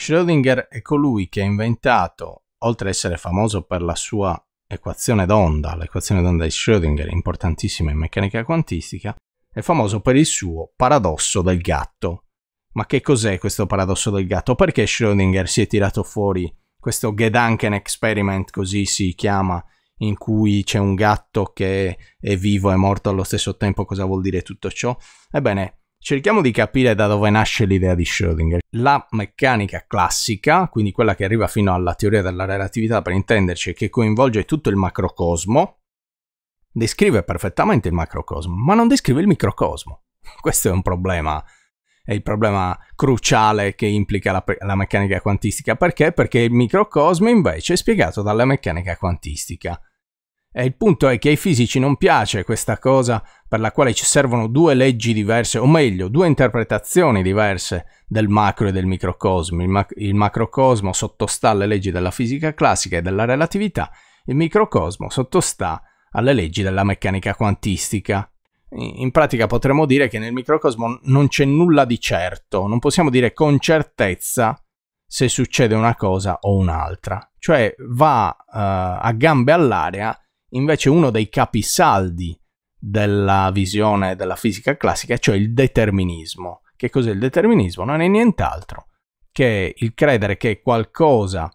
Schrödinger è colui che ha inventato, oltre ad essere famoso per la sua equazione d'onda, l'equazione d'onda di Schrödinger, importantissima in meccanica quantistica, è famoso per il suo paradosso del gatto. Ma che cos'è questo paradosso del gatto? Perché Schrödinger si è tirato fuori questo Gedanken Experiment, così si chiama, in cui c'è un gatto che è vivo e morto allo stesso tempo, cosa vuol dire tutto ciò? Ebbene, Cerchiamo di capire da dove nasce l'idea di Schrödinger. La meccanica classica, quindi quella che arriva fino alla teoria della relatività per intenderci, che coinvolge tutto il macrocosmo, descrive perfettamente il macrocosmo, ma non descrive il microcosmo. Questo è un problema, è il problema cruciale che implica la, la meccanica quantistica. Perché? Perché il microcosmo invece è spiegato dalla meccanica quantistica. E il punto è che ai fisici non piace questa cosa per la quale ci servono due leggi diverse, o meglio, due interpretazioni diverse del macro e del microcosmo. Il, mac- il macrocosmo sottostà alle leggi della fisica classica e della relatività, il microcosmo sottostà alle leggi della meccanica quantistica. In pratica potremmo dire che nel microcosmo non c'è nulla di certo, non possiamo dire con certezza se succede una cosa o un'altra, cioè va uh, a gambe all'aria invece uno dei capisaldi della visione della fisica classica, cioè il determinismo. Che cos'è il determinismo? Non è nient'altro che il credere che qualcosa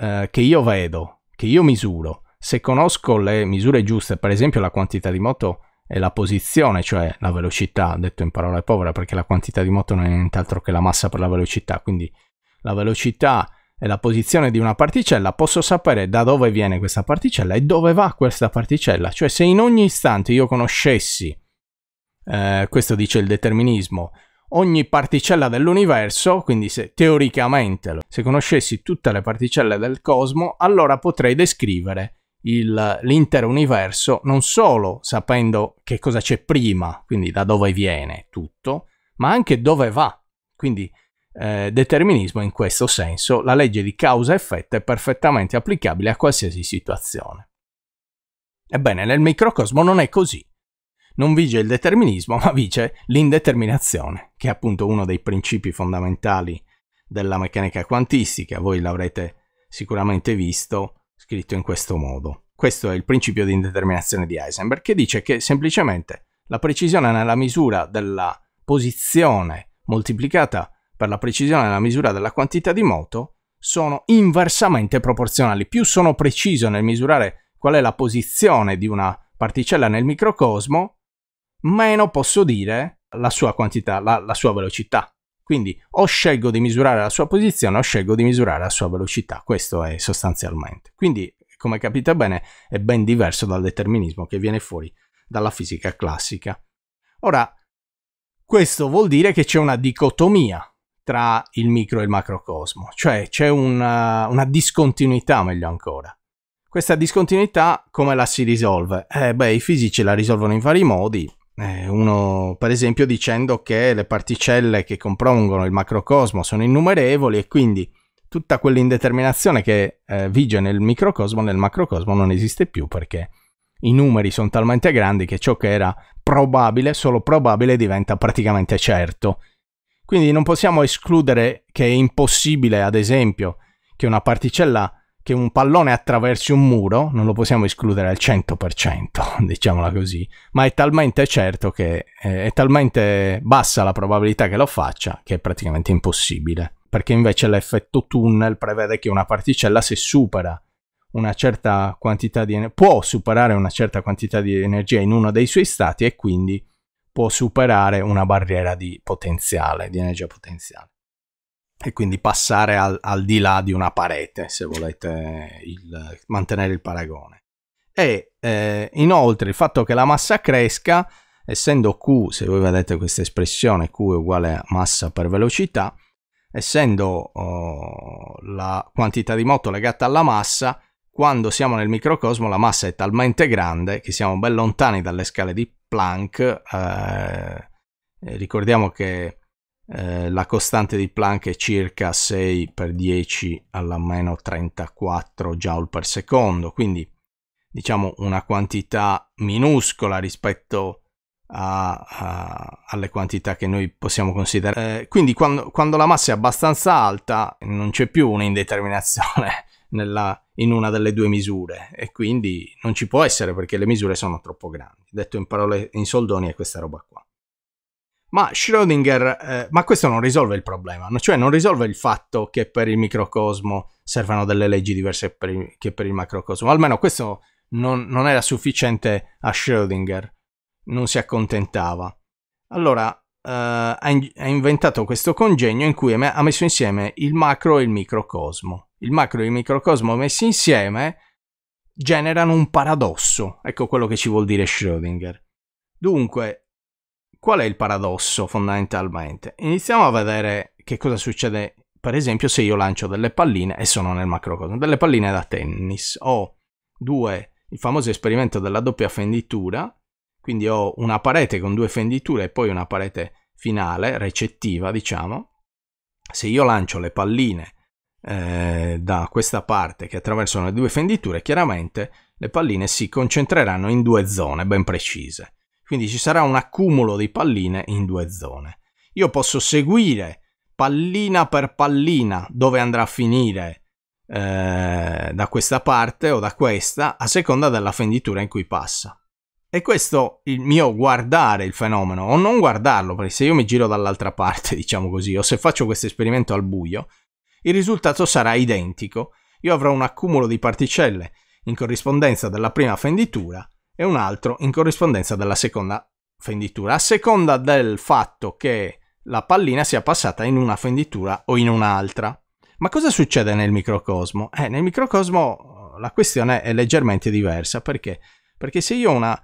eh, che io vedo, che io misuro, se conosco le misure giuste, per esempio la quantità di moto e la posizione, cioè la velocità, detto in parole povere, perché la quantità di moto non è nient'altro che la massa per la velocità, quindi la velocità e la posizione di una particella, posso sapere da dove viene questa particella e dove va questa particella. Cioè se in ogni istante io conoscessi, eh, questo dice il determinismo, ogni particella dell'universo, quindi se teoricamente se conoscessi tutte le particelle del cosmo, allora potrei descrivere il, l'intero universo non solo sapendo che cosa c'è prima, quindi da dove viene tutto, ma anche dove va. Quindi eh, determinismo in questo senso, la legge di causa-effetto è perfettamente applicabile a qualsiasi situazione. Ebbene, nel microcosmo non è così. Non vige il determinismo, ma vige l'indeterminazione, che è appunto uno dei principi fondamentali della meccanica quantistica. Voi l'avrete sicuramente visto scritto in questo modo. Questo è il principio di indeterminazione di Heisenberg, che dice che semplicemente la precisione nella misura della posizione moltiplicata per la precisione nella misura della quantità di moto, sono inversamente proporzionali. Più sono preciso nel misurare qual è la posizione di una particella nel microcosmo, meno posso dire la sua quantità, la, la sua velocità. Quindi o scelgo di misurare la sua posizione o scelgo di misurare la sua velocità. Questo è sostanzialmente. Quindi, come capite bene, è ben diverso dal determinismo che viene fuori dalla fisica classica. Ora, questo vuol dire che c'è una dicotomia tra il micro e il macrocosmo, cioè c'è una, eh, una discontinuità, meglio ancora. Questa discontinuità come la si risolve? Eh, beh, i fisici la risolvono in vari modi, eh, uno per esempio dicendo che le particelle che compongono il macrocosmo sono innumerevoli e quindi tutta quell'indeterminazione che eh, vige nel microcosmo nel macrocosmo non esiste più perché i numeri sono talmente grandi che ciò che era probabile, solo probabile, diventa praticamente certo. Quindi non possiamo escludere che è impossibile, ad esempio, che una particella, che un pallone attraversi un muro, non lo possiamo escludere al 100%, diciamola così, ma è talmente certo che eh, è talmente bassa la probabilità che lo faccia che è praticamente impossibile. Perché invece l'effetto tunnel prevede che una particella, se supera una certa quantità di energia, può superare una certa quantità di energia in uno dei suoi stati e quindi può superare una barriera di potenziale, di energia potenziale. E quindi passare al, al di là di una parete, se volete il, mantenere il paragone. E eh, inoltre il fatto che la massa cresca, essendo Q, se voi vedete questa espressione, Q è uguale a massa per velocità, essendo oh, la quantità di moto legata alla massa, quando siamo nel microcosmo la massa è talmente grande che siamo ben lontani dalle scale di Planck, eh, eh, ricordiamo che eh, la costante di Planck è circa 6 per 10 alla meno 34 joule per secondo, quindi diciamo una quantità minuscola rispetto a, a, alle quantità che noi possiamo considerare. Eh, quindi quando, quando, la massa è abbastanza alta non c'è più un'indeterminazione nella, in una delle due misure e quindi non ci può essere perché le misure sono troppo grandi. Detto in parole in soldoni è questa roba qua. Ma Schrödinger, eh, ma questo non risolve il problema, cioè non risolve il fatto che per il microcosmo servano delle leggi diverse per il, che per il macrocosmo. Almeno questo non, non era sufficiente a Schrödinger, non si accontentava. Allora, Uh, ha, in- ha, inventato questo congegno in cui ha messo insieme il macro e il microcosmo il macro e il microcosmo messi insieme generano un paradosso. Ecco quello che ci vuol dire Schrödinger. Dunque, qual è il paradosso fondamentalmente? Iniziamo a vedere che cosa succede, per esempio, se io lancio delle palline e sono nel macrocosmo, delle palline da tennis Ho due, il famoso esperimento della doppia fenditura, quindi ho una parete con due fenditure e poi una parete finale, recettiva, diciamo. Se io lancio le palline eh, da questa parte che attraversano le due fenditure, chiaramente le palline si concentreranno in due zone ben precise. Quindi ci sarà un accumulo di palline in due zone. Io posso seguire pallina per pallina dove andrà a finire eh, da questa parte o da questa a seconda della fenditura in cui passa. E questo il mio guardare il fenomeno o non guardarlo, perché se io mi giro dall'altra parte, diciamo così, o se faccio questo esperimento al buio, il risultato sarà identico. Io avrò un accumulo di particelle in corrispondenza della prima fenditura e un altro in corrispondenza della seconda fenditura, a seconda del fatto che la pallina sia passata in una fenditura o in un'altra. Ma cosa succede nel microcosmo? Eh, nel microcosmo eh, la questione è leggermente diversa perché? Perché se io ho una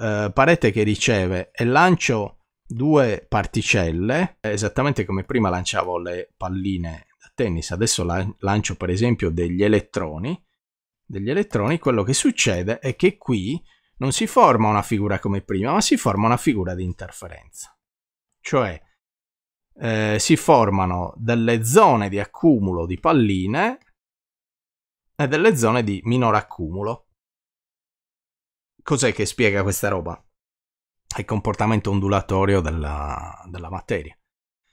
eh, parete che riceve e lancio due particelle, esattamente come prima lanciavo le palline tennis, adesso lancio per esempio degli elettroni, degli elettroni, quello che succede è che qui non si forma una figura come prima, ma si forma una figura di interferenza. Cioè eh, si formano delle zone di accumulo di palline e delle zone di minor accumulo. Cos'è che spiega questa roba? È il comportamento ondulatorio della, della materia.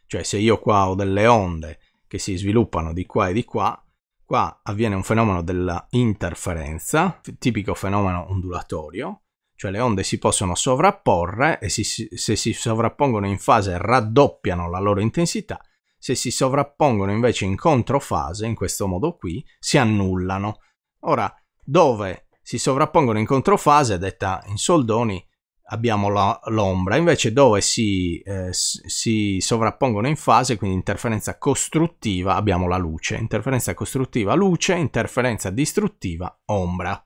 Cioè se io qua ho delle onde che si sviluppano di qua e di qua, qua avviene un fenomeno della interferenza, tipico fenomeno ondulatorio, cioè le onde si possono sovrapporre e si, se si sovrappongono in fase raddoppiano la loro intensità, se si sovrappongono invece in controfase, in questo modo qui, si annullano. Ora, dove si sovrappongono in controfase, detta in soldoni, abbiamo la, l'ombra, invece dove si, eh, si, sovrappongono in fase, quindi interferenza costruttiva, abbiamo la luce, interferenza costruttiva luce, interferenza distruttiva ombra.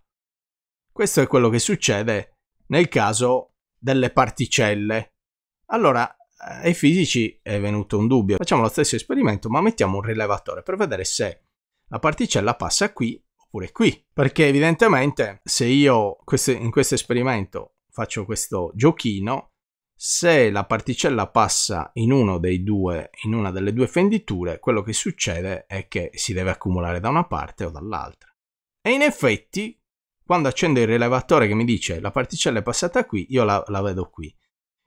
Questo è quello che succede nel caso delle particelle. Allora, eh, ai fisici è venuto un dubbio. Facciamo lo stesso esperimento, ma mettiamo un rilevatore per vedere se la particella passa qui oppure qui. Perché evidentemente se io in questo esperimento faccio questo giochino, se la particella passa in uno dei due, in una delle due fenditure, quello che succede è che si deve accumulare da una parte o dall'altra. E in effetti, quando accendo il rilevatore che mi dice la particella è passata qui, io la, la vedo qui.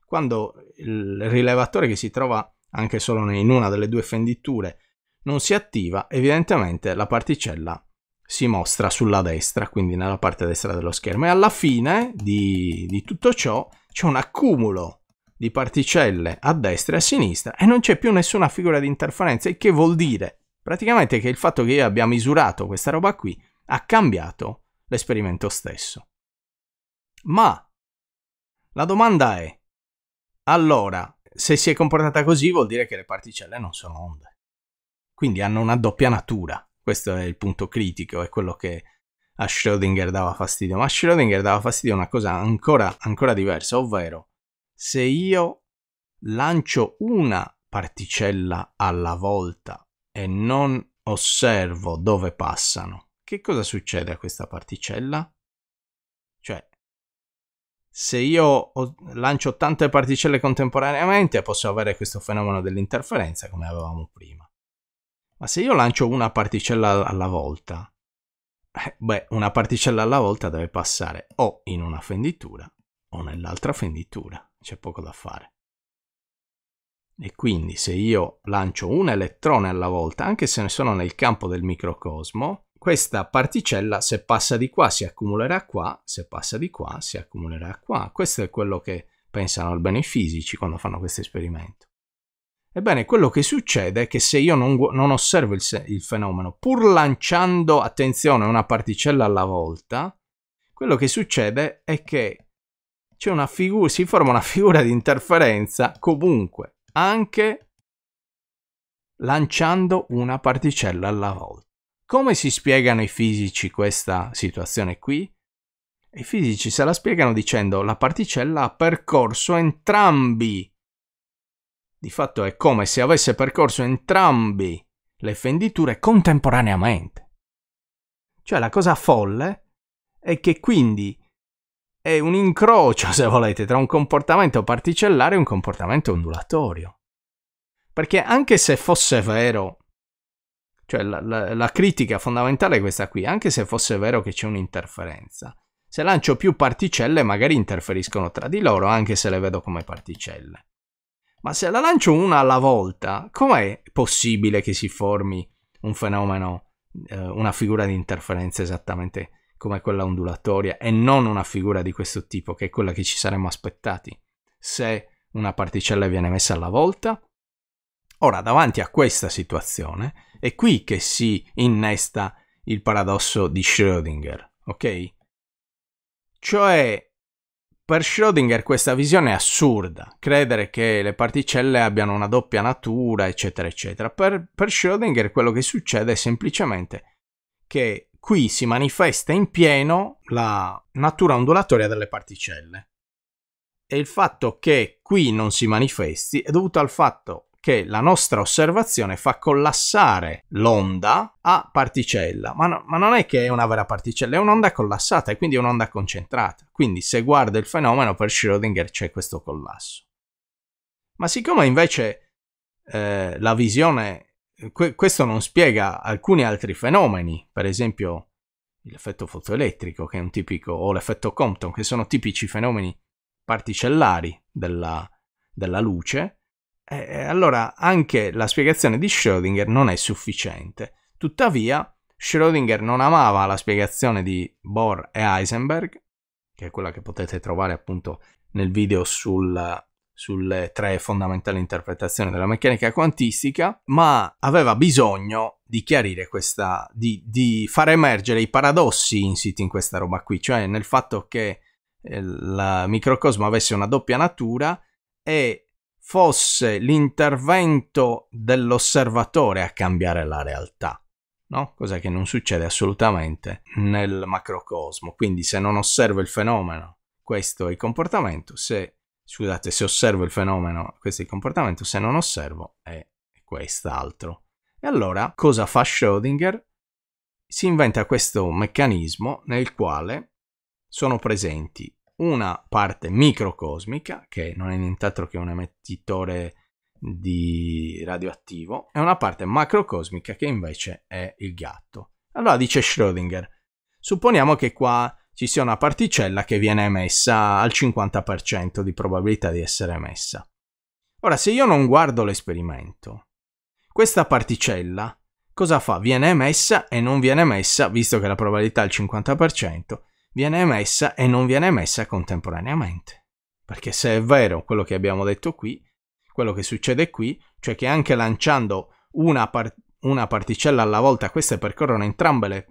Quando il rilevatore che si trova anche solo in una delle due fenditure non si attiva, evidentemente la particella si mostra sulla destra, quindi nella parte destra dello schermo. E alla fine di, di tutto ciò c'è un accumulo di particelle a destra e a sinistra e non c'è più nessuna figura di interferenza, il che vuol dire praticamente che il fatto che io abbia misurato questa roba qui ha cambiato l'esperimento stesso. Ma la domanda è, allora, se si è comportata così vuol dire che le particelle non sono onde, quindi hanno una doppia natura. Questo è il punto critico, è quello che a Schrödinger dava fastidio. Ma a Schrödinger dava fastidio una cosa ancora, ancora diversa, ovvero se io lancio una particella alla volta e non osservo dove passano, che cosa succede a questa particella? Cioè, se io lancio tante particelle contemporaneamente posso avere questo fenomeno dell'interferenza come avevamo prima. Ma se io lancio una particella alla volta, eh, beh, una particella alla volta deve passare o in una fenditura o nell'altra fenditura, c'è poco da fare. E quindi se io lancio un elettrone alla volta, anche se ne sono nel campo del microcosmo, questa particella se passa di qua si accumulerà qua, se passa di qua si accumulerà qua. Questo è quello che pensano almeno i fisici quando fanno questo esperimento. Ebbene, quello che succede è che se io non, non osservo il, il fenomeno, pur lanciando, attenzione, una particella alla volta, quello che succede è che c'è una figura, si forma una figura di interferenza comunque, anche lanciando una particella alla volta. Come si spiegano i fisici questa situazione qui? I fisici se la spiegano dicendo la particella ha percorso entrambi di fatto è come se avesse percorso entrambi le fenditure contemporaneamente. Cioè la cosa folle è che quindi è un incrocio, se volete, tra un comportamento particellare e un comportamento ondulatorio. Perché anche se fosse vero, cioè la, la, la critica fondamentale è questa qui, anche se fosse vero che c'è un'interferenza, se lancio più particelle magari interferiscono tra di loro, anche se le vedo come particelle ma se la lancio una alla volta, com'è possibile che si formi un fenomeno, eh, una figura di interferenza esattamente come quella ondulatoria e non una figura di questo tipo, che è quella che ci saremmo aspettati se una particella viene messa alla volta? Ora, davanti a questa situazione, è qui che si innesta il paradosso di Schrödinger, ok? Cioè, per Schrödinger questa visione è assurda, credere che le particelle abbiano una doppia natura, eccetera, eccetera. Per, per Schrödinger quello che succede è semplicemente che qui si manifesta in pieno la natura ondulatoria delle particelle. E il fatto che qui non si manifesti è dovuto al fatto che la nostra osservazione fa collassare l'onda a particella, ma, no, ma, non è che è una vera particella, è un'onda collassata e quindi è un'onda concentrata. Quindi se guardo il fenomeno per Schrödinger c'è questo collasso. Ma siccome invece eh, la visione, que- questo non spiega alcuni altri fenomeni, per esempio l'effetto fotoelettrico, che è un tipico, o l'effetto Compton, che sono tipici fenomeni particellari della, della luce, eh, eh, allora anche la spiegazione di Schrödinger non è sufficiente. Tuttavia, Schrödinger non amava la spiegazione di Bohr e Heisenberg, che è quella che potete trovare appunto nel video sul, sulle tre fondamentali interpretazioni della meccanica quantistica, ma aveva bisogno di chiarire questa, di, di far emergere i paradossi insiti in questa roba qui, cioè nel fatto che il eh, microcosmo avesse una doppia natura e fosse l'intervento dell'osservatore a cambiare la realtà, no? cosa che non succede assolutamente nel macrocosmo. Quindi se non osservo il fenomeno, questo è il comportamento, se, scusate, se osservo il fenomeno, questo è il comportamento, se non osservo è quest'altro. E allora cosa fa Schrödinger? Si inventa questo meccanismo nel quale sono presenti una parte microcosmica, che non è nient'altro che un emettitore di radioattivo, e una parte macrocosmica che invece è il gatto. Allora dice Schrödinger, supponiamo che qua ci sia una particella che viene emessa al 50% di probabilità di essere emessa. Ora, se io non guardo l'esperimento, questa particella cosa fa? Viene emessa e non viene emessa, visto che la probabilità è al 50%, viene emessa e non viene emessa contemporaneamente. Perché se è vero quello che abbiamo detto qui, quello che succede qui, cioè che anche lanciando una, par- una particella alla volta queste percorrono entrambe le,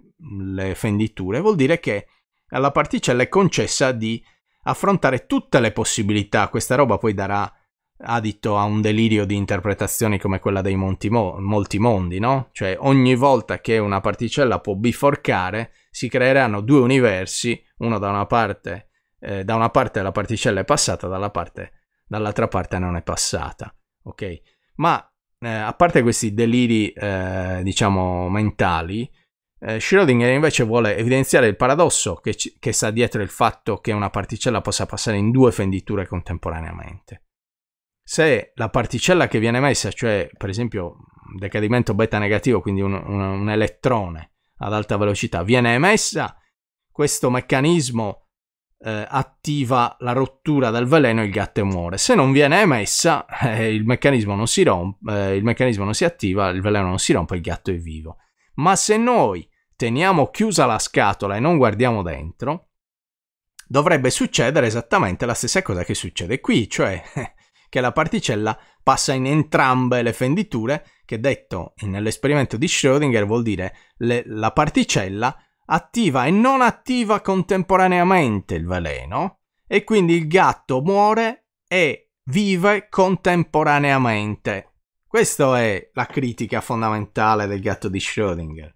le fenditure, vuol dire che alla particella è concessa di affrontare tutte le possibilità. Questa roba poi darà adito a un delirio di interpretazioni come quella dei molti mondi, no? Cioè ogni volta che una particella può biforcare, si creeranno due universi, uno da una parte, eh, da una parte la particella è passata, dalla parte, dall'altra parte non è passata, ok? Ma eh, a parte questi deliri, eh, diciamo, mentali, eh, Schrödinger invece vuole evidenziare il paradosso che, c- che, sta dietro il fatto che una particella possa passare in due fenditure contemporaneamente. Se la particella che viene messa, cioè per esempio decadimento beta negativo, quindi un, un, un elettrone, ad alta velocità viene emessa, questo meccanismo eh, attiva la rottura del veleno e il gatto muore. Se non viene emessa, eh, il, meccanismo non si rompe, eh, il meccanismo non si attiva, il veleno non si rompe, il gatto è vivo. Ma se noi teniamo chiusa la scatola e non guardiamo dentro, dovrebbe succedere esattamente la stessa cosa che succede qui, cioè che la particella passa in entrambe le fenditure, che detto nell'esperimento di Schrödinger vuol dire le, la particella attiva e non attiva contemporaneamente il veleno e quindi il gatto muore e vive contemporaneamente. Questa è la critica fondamentale del gatto di Schrödinger.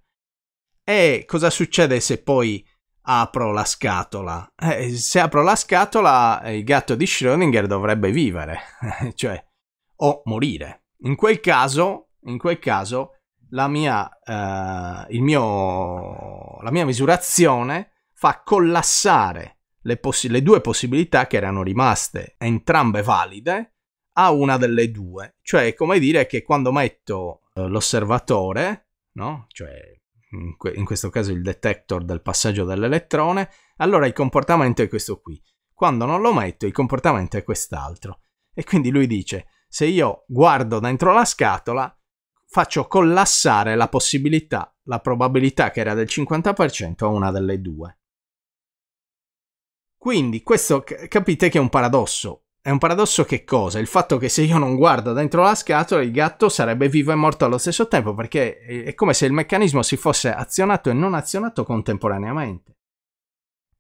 E cosa succede se poi apro la scatola. Eh, se apro la scatola, il gatto di Schrödinger dovrebbe vivere, cioè, o morire. In quel caso, in quel caso la, mia, eh, mio, la mia misurazione fa collassare le, poss- le due possibilità che erano rimaste, entrambe valide, a una delle due. Cioè, è come dire che quando metto eh, l'osservatore, no? cioè in, que- in questo caso il detector del passaggio dell'elettrone, allora il comportamento è questo qui. Quando non lo metto, il comportamento è quest'altro. E quindi lui dice, se io guardo dentro la scatola, faccio collassare la possibilità, la probabilità che era del 50% a una delle due. Quindi questo capite che è un paradosso. È un paradosso che cosa? Il fatto che se io non guardo dentro la scatola il gatto sarebbe vivo e morto allo stesso tempo perché è come se il meccanismo si fosse azionato e non azionato contemporaneamente.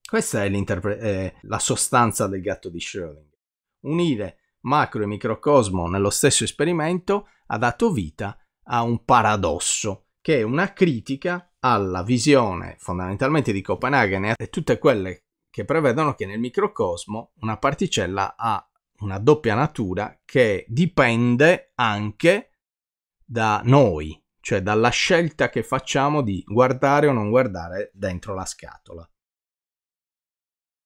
Questa è, è la sostanza del gatto di Schrödinger. Unire macro e microcosmo nello stesso esperimento ha dato vita a un paradosso che è una critica alla visione fondamentalmente di Copenaghen e a tutte quelle che prevedono che nel microcosmo una particella ha una doppia natura che dipende anche da noi, cioè dalla scelta che facciamo di guardare o non guardare dentro la scatola.